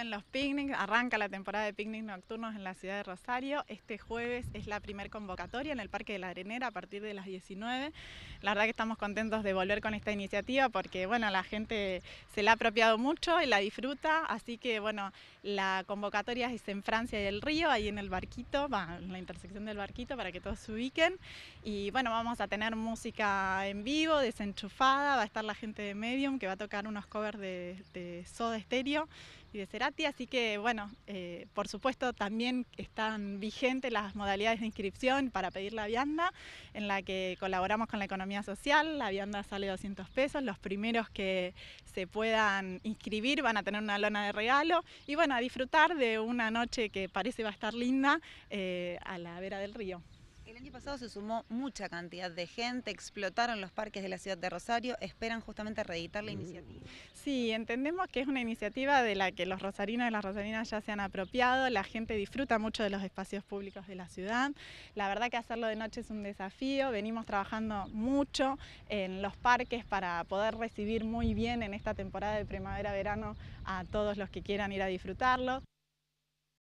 en los picnics, arranca la temporada de picnics nocturnos en la ciudad de Rosario. Este jueves es la primer convocatoria en el Parque de la Arenera a partir de las 19. La verdad que estamos contentos de volver con esta iniciativa porque bueno, la gente se la ha apropiado mucho y la disfruta, así que bueno, la convocatoria es en Francia y el Río, ahí en el barquito, en la intersección del barquito para que todos se ubiquen y bueno, vamos a tener música en vivo, desenchufada, va a estar la gente de Medium que va a tocar unos covers de, de Soda Stereo y de Cerati, así que bueno, eh, por supuesto también están vigentes las modalidades de inscripción para pedir la vianda, en la que colaboramos con la economía social, la vianda sale 200 pesos, los primeros que se puedan inscribir van a tener una lona de regalo y bueno, a disfrutar de una noche que parece va a estar linda eh, a la vera del río. El año pasado se sumó mucha cantidad de gente, explotaron los parques de la ciudad de Rosario, esperan justamente reeditar la mm. iniciativa. Sí, entendemos que es una iniciativa de la que los rosarinos y las rosarinas ya se han apropiado, la gente disfruta mucho de los espacios públicos de la ciudad, la verdad que hacerlo de noche es un desafío, venimos trabajando mucho en los parques para poder recibir muy bien en esta temporada de primavera-verano a todos los que quieran ir a disfrutarlo.